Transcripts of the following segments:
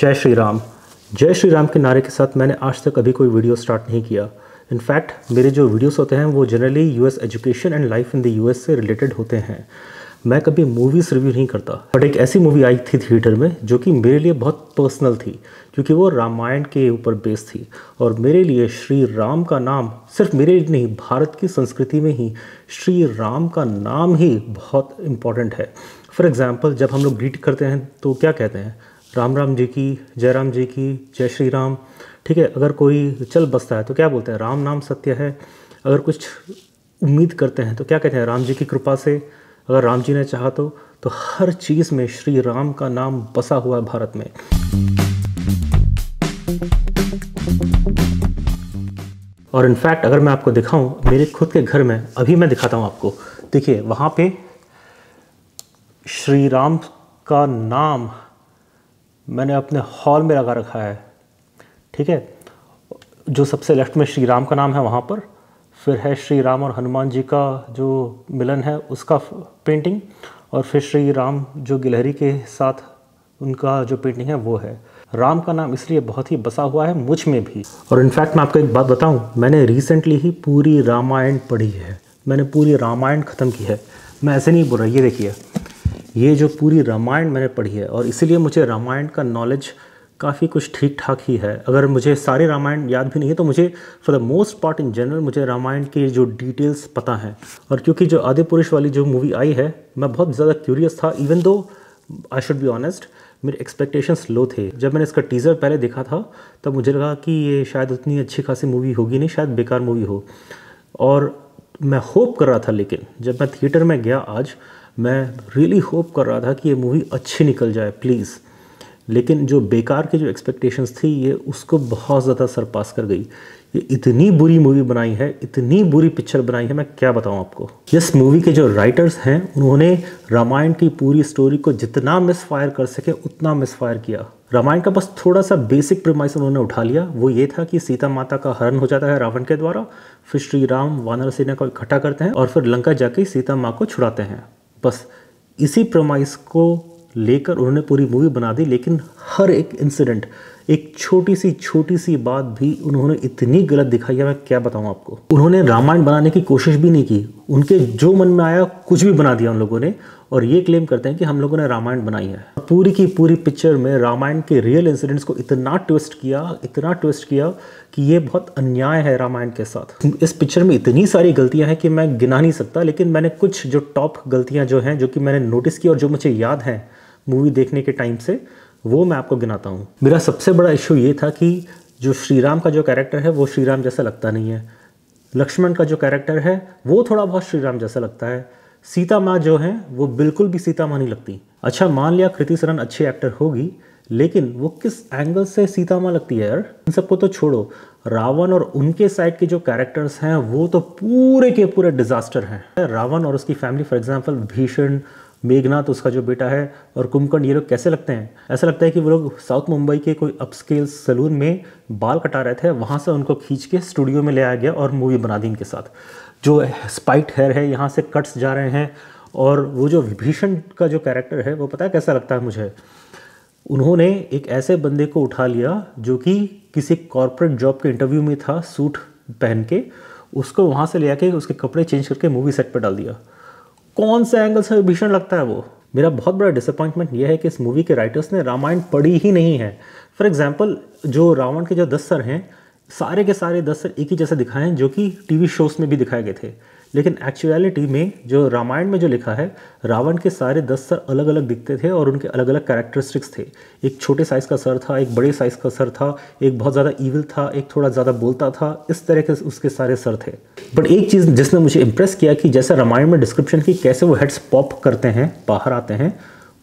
जय श्री राम जय श्री राम के नारे के साथ मैंने आज तक अभी कोई वीडियो स्टार्ट नहीं किया इनफैक्ट मेरे जो वीडियोस होते हैं वो generally US education and life in the US से रिलेटेड होते हैं मैं कभी मूवीज़ रिव्यू नहीं करता बट एक ऐसी मूवी आई थी थिएटर में जो कि मेरे लिए बहुत पर्सनल थी क्योंकि वो रामायण के ऊपर बेस थी और मेरे लिए श्री राम का नाम सिर्फ मेरे लिए नहीं भारत की संस्कृति में ही श्री राम का नाम ही बहुत इम्पॉर्टेंट है फॉर एग्ज़ाम्पल जब हम लोग ग्रीट करते हैं तो क्या कहते हैं राम राम जी की जय राम जी की जय श्री राम ठीक है अगर कोई चल बसता है तो क्या बोलते हैं राम नाम सत्य है अगर कुछ उम्मीद करते हैं तो क्या कहते हैं राम जी की कृपा से अगर राम जी ने चाहा तो तो हर चीज़ में श्री राम का नाम बसा हुआ है भारत में और इनफैक्ट अगर मैं आपको दिखाऊं मेरे खुद के घर में अभी मैं दिखाता हूं आपको देखिए वहां पे श्री राम का नाम मैंने अपने हॉल में लगा रखा है ठीक है जो सबसे लेफ्ट में श्री राम का नाम है वहाँ पर फिर है श्री राम और हनुमान जी का जो मिलन है उसका पेंटिंग और फिर श्री राम जो गिलहरी के साथ उनका जो पेंटिंग है वो है राम का नाम इसलिए बहुत ही बसा हुआ है मुझ में भी और इनफैक्ट मैं आपको एक बात बताऊं मैंने रिसेंटली ही पूरी रामायण पढ़ी है मैंने पूरी रामायण ख़त्म की है मैं ऐसे नहीं बोल रहा ये देखिए ये जो पूरी रामायण मैंने पढ़ी है और इसीलिए मुझे रामायण का नॉलेज काफ़ी कुछ ठीक ठाक ही है अगर मुझे सारे रामायण याद भी नहीं है तो मुझे for the most part in general मुझे रामायण की जो डिटेल्स पता हैं और क्योंकि जो आदि पुरुष वाली जो मूवी आई है मैं बहुत ज़्यादा क्यूरियस था even though I should be honest मेरे एक्सपेक्टेशंस लो थे जब मैंने इसका टीज़र पहले देखा था तब मुझे लगा कि ये शायद उतनी अच्छी खासी मूवी होगी नहीं शायद बेकार मूवी हो और मैं होप कर रहा था लेकिन जब मैं थिएटर में गया आज मैं रियली होप कर रहा था कि ये मूवी अच्छी निकल जाए प्लीज़ लेकिन जो बेकार की जो एक्सपेक्टेशंस थी ये उसको बहुत ज़्यादा सरपास कर गई ये इतनी बुरी मूवी बनाई है इतनी बुरी पिक्चर बनाई है मैं क्या बताऊँ आपको इस मूवी के जो राइटर्स हैं उन्होंने रामायण की पूरी स्टोरी को जितना मिस फायर कर सके उतना मिसफायर किया रामायण का बस थोड़ा सा बेसिक प्रमाइस उन्होंने उठा लिया वो ये था कि सीता माता का हरण हो जाता है रावण के द्वारा फिर श्री राम वानर सेना को इकट्ठा करते हैं और फिर लंका जाके सीता माँ को छुड़ाते हैं बस इसी प्रमाइस को लेकर उन्होंने पूरी मूवी बना दी लेकिन हर एक इंसिडेंट एक छोटी सी छोटी सी बात भी उन्होंने इतनी गलत दिखाई है मैं क्या बताऊं आपको उन्होंने रामायण बनाने की कोशिश भी नहीं की उनके जो मन में आया कुछ भी बना दिया उन लोगों ने और ये क्लेम करते हैं कि हम लोगों ने रामायण बनाई है पूरी की पूरी पिक्चर में रामायण के रियल इंसिडेंट्स को इतना ट्विस्ट किया इतना ट्विस्ट किया कि ये बहुत अन्याय है रामायण के साथ इस पिक्चर में इतनी सारी गलतियां हैं कि मैं गिना नहीं सकता लेकिन मैंने कुछ जो टॉप गलतियां जो हैं जो कि मैंने नोटिस की और जो मुझे याद हैं मूवी देखने के टाइम से वो मैं आपको गिनाता हूँ मेरा सबसे बड़ा इशू ये था कि जो श्री राम का जो कैरेक्टर है वो श्री राम जैसा लगता नहीं है लक्ष्मण का जो कैरेक्टर है वो थोड़ा बहुत श्री राम जैसा लगता है सीता माँ जो है वो बिल्कुल भी सीता माँ नहीं लगती अच्छा मान लिया कृति सरन अच्छी एक्टर होगी लेकिन वो किस एंगल से सीता माँ लगती है यार इन सबको तो छोड़ो रावण और उनके साइड के जो कैरेक्टर्स हैं वो तो पूरे के पूरे डिजास्टर हैं रावण और उसकी फैमिली फॉर एग्जाम्पल भीषण मेघनाथ उसका जो बेटा है और कुमकंड ये लोग कैसे लगते हैं ऐसा लगता है कि वो लोग साउथ मुंबई के कोई अपस्केल सलून में बाल कटा रहे थे वहाँ से उनको खींच के स्टूडियो में ले आया गया और मूवी बना दी इनके साथ जो स्पाइट हेयर है यहाँ से कट्स जा रहे हैं और वो जो विभीषण का जो कैरेक्टर है वो पता है कैसा लगता है मुझे उन्होंने एक ऐसे बंदे को उठा लिया जो कि किसी कॉरपोरेट जॉब के इंटरव्यू में था सूट पहन के उसको वहाँ से ले आके उसके कपड़े चेंज करके मूवी सेट पर डाल दिया कौन से एंगल से भीषण लगता है वो मेरा बहुत बड़ा डिसअपॉइंटमेंट यह है कि इस मूवी के राइटर्स ने रामायण पढ़ी ही नहीं है फॉर एग्जाम्पल जो रावण के जो दस सर हैं सारे के सारे दस सर एक ही जैसे दिखाए हैं जो कि टीवी शोज़ में भी दिखाए गए थे लेकिन एक्चुअलिटी में जो रामायण में जो लिखा है रावण के सारे दस सर अलग अलग दिखते थे और उनके अलग अलग कैरेक्टरिस्टिक्स थे एक छोटे साइज़ का सर था एक बड़े साइज़ का सर था एक बहुत ज़्यादा ईविल था एक थोड़ा ज़्यादा बोलता था इस तरह के उसके सारे सर थे बट एक चीज़ जिसने मुझे इम्प्रेस किया कि जैसे रामायण में डिस्क्रिप्शन की कैसे वो हेड्स पॉप करते हैं बाहर आते हैं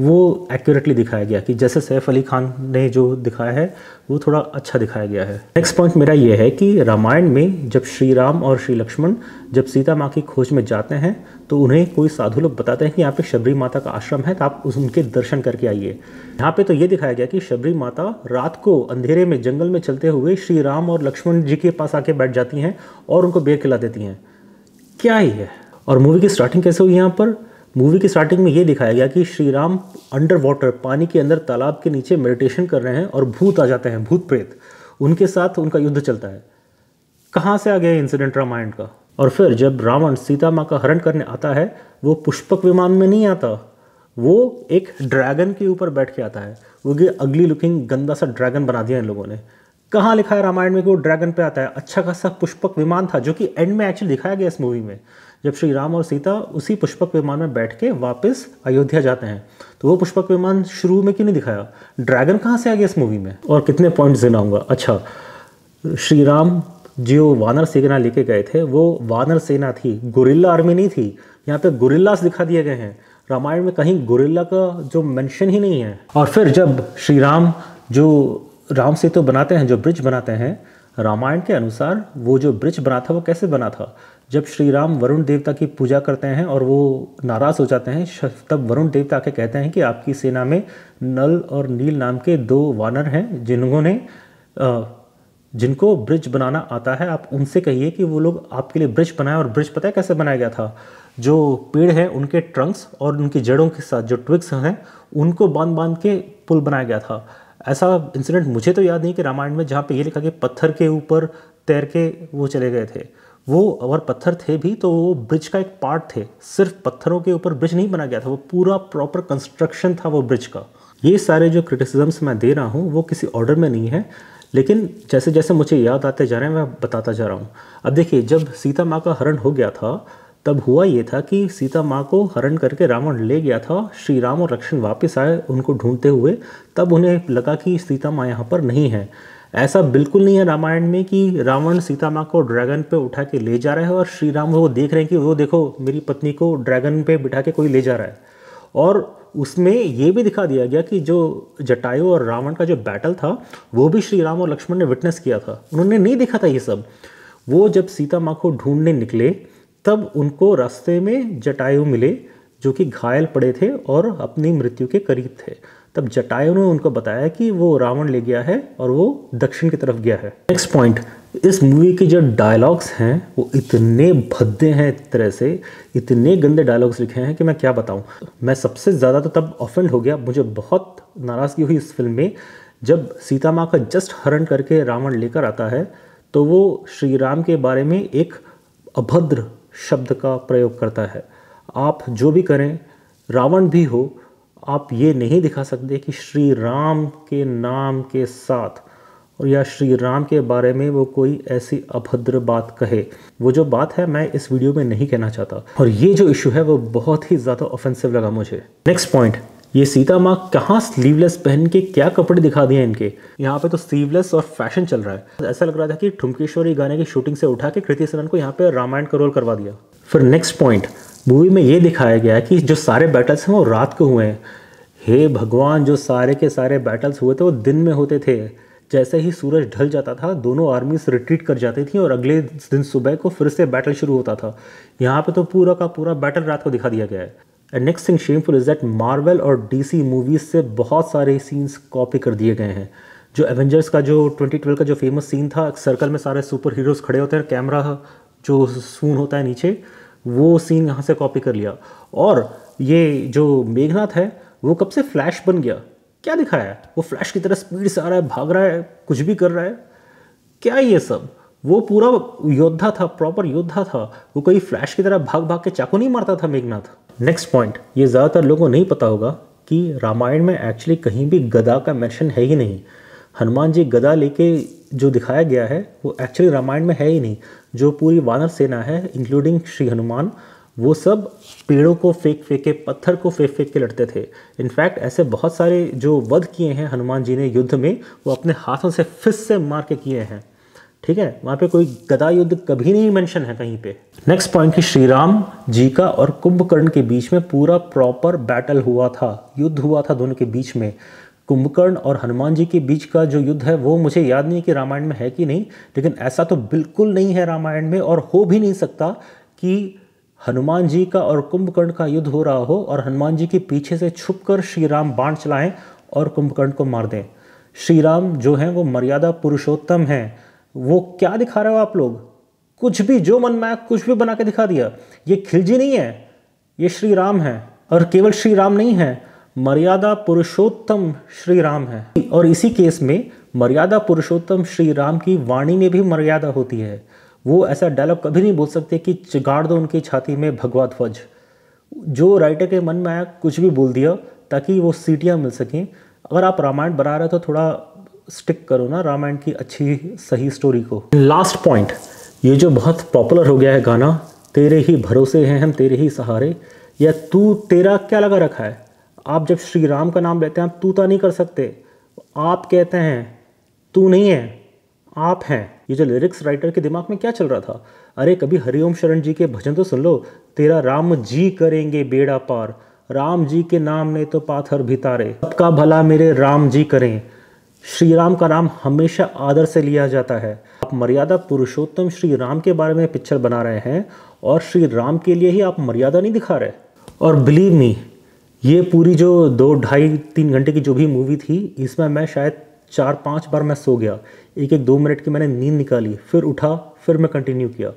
वो एक्यूरेटली दिखाया गया कि जैसे सैफ अली खान ने जो दिखाया है वो थोड़ा अच्छा दिखाया गया है नेक्स्ट पॉइंट मेरा ये है कि रामायण में जब श्री राम और श्री लक्ष्मण जब सीता माँ की खोज में जाते हैं तो उन्हें कोई साधु लोग बताते हैं कि यहाँ पे शबरी माता का आश्रम है तो आप उनके दर्शन करके आइए यहाँ पे तो ये दिखाया गया कि शबरी माता रात को अंधेरे में जंगल में चलते हुए श्री राम और लक्ष्मण जी के पास आके बैठ जाती हैं और उनको बेर खिला देती हैं क्या ही है और मूवी की स्टार्टिंग कैसे हुई यहाँ पर मूवी की स्टार्टिंग में ये दिखाया गया कि श्री राम अंडर वाटर पानी के अंदर तालाब के नीचे मेडिटेशन कर रहे हैं और भूत आ जाते हैं भूत प्रेत उनके साथ उनका युद्ध चलता है कहाँ से आ गया इंसिडेंट रामायण का और फिर जब रावण सीता माँ का हरण करने आता है वो पुष्पक विमान में नहीं आता वो एक ड्रैगन के ऊपर बैठ के आता है वो ये अगली लुकिंग गंदा सा ड्रैगन बना दिया इन लोगों ने कहाँ लिखा है रामायण में कि वो ड्रैगन पे आता है अच्छा खासा पुष्पक विमान था जो कि एंड में एक्चुअली दिखाया गया इस मूवी में जब श्री राम और सीता उसी पुष्पक विमान में बैठ के वापस अयोध्या जाते हैं तो वो पुष्पक विमान शुरू में क्यों नहीं दिखाया ड्रैगन कहाँ से आ गया इस मूवी में और कितने देना गिनाऊंगा अच्छा श्री राम जो वानर सेना लेके गए थे वो वानर सेना थी गुरिल्ला आर्मी नहीं थी यहाँ पे गुरिल्लास दिखा दिए गए हैं रामायण में कहीं गुरिल्ला का जो मेंशन ही नहीं है और फिर जब श्री राम जो राम सेतु तो बनाते हैं जो ब्रिज बनाते हैं रामायण के अनुसार वो जो ब्रिज बना था वो कैसे बना था जब श्री राम वरुण देवता की पूजा करते हैं और वो नाराज़ हो जाते हैं तब वरुण देवता के कहते हैं कि आपकी सेना में नल और नील नाम के दो वानर हैं जिन्होंने जिनको ब्रिज बनाना आता है आप उनसे कहिए कि वो लोग आपके लिए ब्रिज बनाए और ब्रिज पता है कैसे बनाया गया था जो पेड़ है उनके ट्रंक्स और उनकी जड़ों के साथ जो ट्विक्स हैं उनको बांध बांध के पुल बनाया गया था ऐसा इंसिडेंट मुझे तो याद नहीं कि रामायण में जहाँ पे ये लिखा कि पत्थर के ऊपर तैर के वो चले गए थे वो अगर पत्थर थे भी तो वो ब्रिज का एक पार्ट थे सिर्फ पत्थरों के ऊपर ब्रिज नहीं बना गया था वो पूरा प्रॉपर कंस्ट्रक्शन था वो ब्रिज का ये सारे जो क्रिटिसिजम्स मैं दे रहा हूँ वो किसी ऑर्डर में नहीं है लेकिन जैसे जैसे मुझे याद आते जा रहे हैं मैं बताता जा रहा हूँ अब देखिए जब सीता माँ का हरण हो गया था तब हुआ ये था कि सीता माँ को हरण करके रावण ले गया था श्री राम और लक्ष्मण वापस आए उनको ढूंढते हुए तब उन्हें लगा कि सीता माँ यहाँ पर नहीं है ऐसा बिल्कुल नहीं है रामायण में कि रावण सीता माँ को ड्रैगन पे उठा के ले जा रहा है और श्री राम वो देख रहे हैं कि वो देखो मेरी पत्नी को ड्रैगन पे बिठा के कोई ले जा रहा है और उसमें ये भी दिखा दिया गया कि जो जटायु और रावण का जो बैटल था वो भी श्री राम और लक्ष्मण ने विटनेस किया था उन्होंने नहीं देखा था ये सब वो जब सीता माँ को ढूंढने निकले तब उनको रास्ते में जटायु मिले जो कि घायल पड़े थे और अपनी मृत्यु के करीब थे तब जटायु ने उनको बताया कि वो रावण ले गया है और वो दक्षिण की तरफ गया है नेक्स्ट पॉइंट इस मूवी के जो डायलॉग्स हैं वो इतने भद्दे हैं तरह से इतने गंदे डायलॉग्स लिखे हैं कि मैं क्या बताऊं मैं सबसे ज़्यादा तो तब ऑफेंड हो गया मुझे बहुत नाराज़गी हुई इस फिल्म में जब सीता माँ का जस्ट हरण करके रावण लेकर आता है तो वो श्री राम के बारे में एक अभद्र शब्द का प्रयोग करता है आप जो भी करें रावण भी हो आप ये नहीं दिखा सकते कि श्री राम के नाम के साथ और या श्री राम के बारे में वो कोई ऐसी अभद्र बात कहे वो जो बात है मैं इस वीडियो में नहीं कहना चाहता और ये जो इशू है वो बहुत ही ज़्यादा ऑफेंसिव लगा मुझे नेक्स्ट पॉइंट ये सीता माँ कहाँ स्लीवलेस पहन के क्या कपड़े दिखा दिए इनके यहाँ पे तो स्लीवलेस और फैशन चल रहा है ऐसा लग रहा था कि ठुमकेश्वरी गाने की शूटिंग से उठा के कृति सनन को यहाँ पे रामायण का रोल करवा दिया फिर नेक्स्ट पॉइंट मूवी में ये दिखाया गया है कि जो सारे बैटल्स हैं वो रात को हुए हैं हे भगवान जो सारे के सारे बैटल्स हुए थे वो दिन में होते थे जैसे ही सूरज ढल जाता था दोनों आर्मीज रिट्रीट कर जाती थी और अगले दिन सुबह को फिर से बैटल शुरू होता था यहाँ पे तो पूरा का पूरा बैटल रात को दिखा दिया गया है and next thing shameful is that Marvel और डीसी मूवीज से बहुत सारे सीन्स कॉपी कर दिए गए हैं जो एवेंजर्स का जो 2012 का जो फेमस सीन था सर्कल में सारे सुपर हीरोज़ खड़े होते हैं कैमरा जो सून होता है नीचे वो सीन यहाँ से कॉपी कर लिया और ये जो मेघनाथ है वो कब से फ्लैश बन गया क्या दिखाया है वो फ्लैश की तरह स्पीड से आ रहा है भाग रहा है कुछ भी कर रहा है क्या ये सब वो पूरा योद्धा था प्रॉपर योद्धा था वो कोई फ्लैश की तरह भाग भाग के चाकू नहीं मारता था मेघनाथ नेक्स्ट पॉइंट ये ज़्यादातर लोगों को नहीं पता होगा कि रामायण में एक्चुअली कहीं भी गदा का मेंशन है ही नहीं हनुमान जी गदा लेके जो दिखाया गया है वो एक्चुअली रामायण में है ही नहीं जो पूरी वानर सेना है इंक्लूडिंग श्री हनुमान वो सब पेड़ों को फेंक फेंक के पत्थर को फेंक फेंक के लड़ते थे इनफैक्ट ऐसे बहुत सारे जो वध किए हैं हनुमान जी ने युद्ध में वो अपने हाथों से फिस से मार के किए हैं ठीक है वहाँ पे कोई गदा युद्ध कभी नहीं मेंशन है कहीं पे नेक्स्ट पॉइंट कि श्री राम जी का और कुंभकर्ण के बीच में पूरा प्रॉपर बैटल हुआ था युद्ध हुआ था दोनों के बीच में कुंभकर्ण और हनुमान जी के बीच का जो युद्ध है वो मुझे याद नहीं कि रामायण में है कि नहीं लेकिन ऐसा तो बिल्कुल नहीं है रामायण में और हो भी नहीं सकता कि हनुमान जी का और कुंभकर्ण का युद्ध हो रहा हो और हनुमान जी के पीछे से छुप श्री राम बाण चलाएं और कुंभकर्ण को मार दें श्री राम जो हैं वो मर्यादा पुरुषोत्तम हैं वो क्या दिखा रहे हो आप लोग कुछ भी जो मन में कुछ भी बना के दिखा दिया ये खिलजी नहीं है ये श्री राम है और केवल श्री राम नहीं है मर्यादा पुरुषोत्तम श्री राम है और इसी केस में मर्यादा पुरुषोत्तम श्री राम की वाणी में भी मर्यादा होती है वो ऐसा डायलॉग कभी नहीं बोल सकते कि चिगाड़ दो उनकी छाती में भगवा ध्वज जो राइटर के मन में आया कुछ भी बोल दिया ताकि वो सीटियाँ मिल सकें अगर आप रामायण बना रहे हो तो थोड़ा स्टिक करो ना रामायण की अच्छी सही स्टोरी को लास्ट पॉइंट ये जो बहुत पॉपुलर हो गया है गाना तेरे ही भरोसे हैं हम तेरे ही सहारे या तू तेरा क्या लगा रखा है आप जब श्री राम का नाम लेते हैं आप तूता नहीं कर सकते आप कहते हैं तू नहीं है आप हैं ये जो लिरिक्स राइटर के दिमाग में क्या चल रहा था अरे कभी हरिओम शरण जी के भजन तो सुन लो तेरा राम जी करेंगे बेड़ा पार राम जी के नाम ने तो पाथर भी तारे सबका भला मेरे राम जी करें श्री राम का नाम हमेशा आदर से लिया जाता है आप मर्यादा पुरुषोत्तम श्री राम के बारे में पिक्चर बना रहे हैं और श्री राम के लिए ही आप मर्यादा नहीं दिखा रहे और बिलीव मी ये पूरी जो दो ढाई तीन घंटे की जो भी मूवी थी इसमें मैं शायद चार पांच बार मैं सो गया एक एक दो मिनट की मैंने नींद निकाली फिर उठा फिर मैं कंटिन्यू किया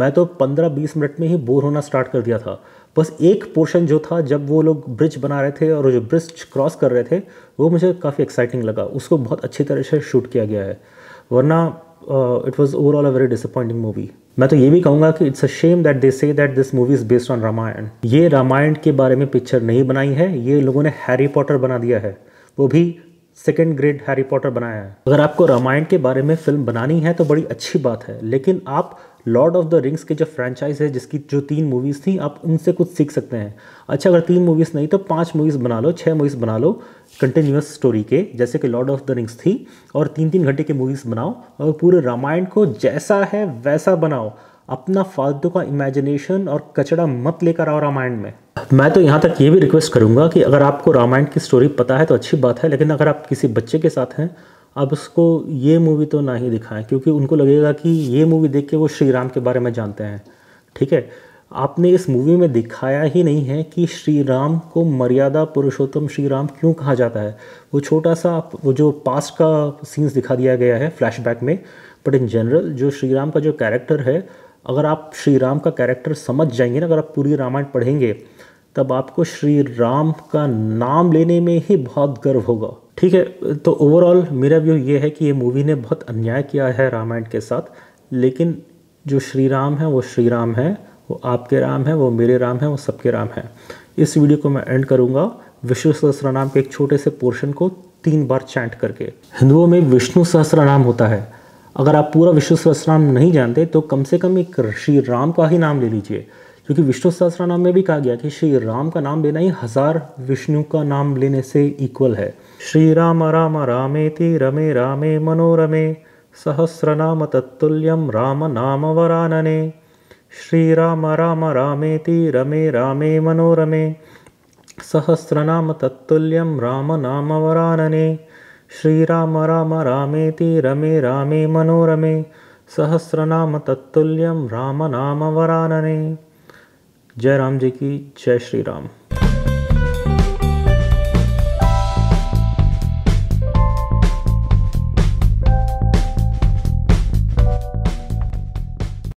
मैं तो पंद्रह बीस मिनट में ही बोर होना स्टार्ट कर दिया था बस एक पोर्शन जो था जब वो लोग ब्रिज बना रहे थे और जो ब्रिज क्रॉस कर रहे थे वो मुझे काफ़ी एक्साइटिंग लगा उसको बहुत अच्छी तरह से शूट किया गया है वरना it was overall a very disappointing movie मैं तो ये भी कहूंगा कि it's a shame that they say that this movie is based on Ramayana ये रामायण के बारे में पिक्चर नहीं बनाई है ये लोगों ने हैरी पॉटर बना दिया है वो भी सेकेंड ग्रेड हैरी पॉटर बनाया है अगर आपको रामायण के बारे में फिल्म बनानी है तो बड़ी अच्छी बात है लेकिन आप लॉर्ड ऑफ द रिंग्स के जो फ्रेंचाइज है जिसकी जो तीन मूवीज़ थी आप उनसे कुछ सीख सकते हैं अच्छा अगर तीन मूवीज़ नहीं तो पाँच मूवीज़ बना लो छः मूवीज़ बना लो कंटिन्यूस स्टोरी के जैसे कि लॉर्ड ऑफ द रिंग्स थी और तीन तीन घंटे के मूवीज़ बनाओ और पूरे रामायण को जैसा है वैसा बनाओ अपना फालतू का इमेजिनेशन और कचड़ा मत लेकर आओ रामायण में मैं तो यहाँ तक ये भी रिक्वेस्ट करूँगा कि अगर आपको रामायण की स्टोरी पता है तो अच्छी बात है लेकिन अगर आप किसी बच्चे के साथ हैं अब उसको ये मूवी तो ना ही दिखाएं क्योंकि उनको लगेगा कि ये मूवी देख के वो श्री राम के बारे में जानते हैं ठीक है आपने इस मूवी में दिखाया ही नहीं है कि श्री राम को मर्यादा पुरुषोत्तम श्री राम क्यों कहा जाता है वो छोटा सा वो जो पास्ट का सीन्स दिखा दिया गया है फ्लैशबैक में बट इन जनरल जो श्री राम का जो कैरेक्टर है अगर आप श्री राम का कैरेक्टर समझ जाएंगे ना अगर आप पूरी रामायण पढ़ेंगे तब आपको श्री राम का नाम लेने में ही बहुत गर्व होगा ठीक है तो ओवरऑल मेरा व्यू ये है कि ये मूवी ने बहुत अन्याय किया है रामायण के साथ लेकिन जो श्री राम है वो श्री राम है वो आपके राम है वो मेरे राम है वो सबके राम है इस वीडियो को मैं एंड करूंगा विष्णु नाम के एक छोटे से पोर्शन को तीन बार चैंट करके हिंदुओं में विष्णु नाम होता है अगर आप पूरा विष्णु नाम नहीं जानते तो कम से कम एक श्री राम का ही नाम ले लीजिए क्योंकि विष्णु नाम में भी कहा गया कि श्री राम का नाम लेना ही हजार विष्णु का नाम लेने से इक्वल है श्री राम राम रामे ती रमे रामे मनोरमे सहस्र नाम तत्तुल्यम राम नाम वरानने श्रीराम राम रामेति रमे रामे मनोरमे सहस्रनाम तत्तुल्यं रामनामवरानने श्रीराम राम रामेति रमे रामे मनोरमे सहस्रनाम तत्ल्यम राम नाम वरानने जय राम जी की जय श्री राम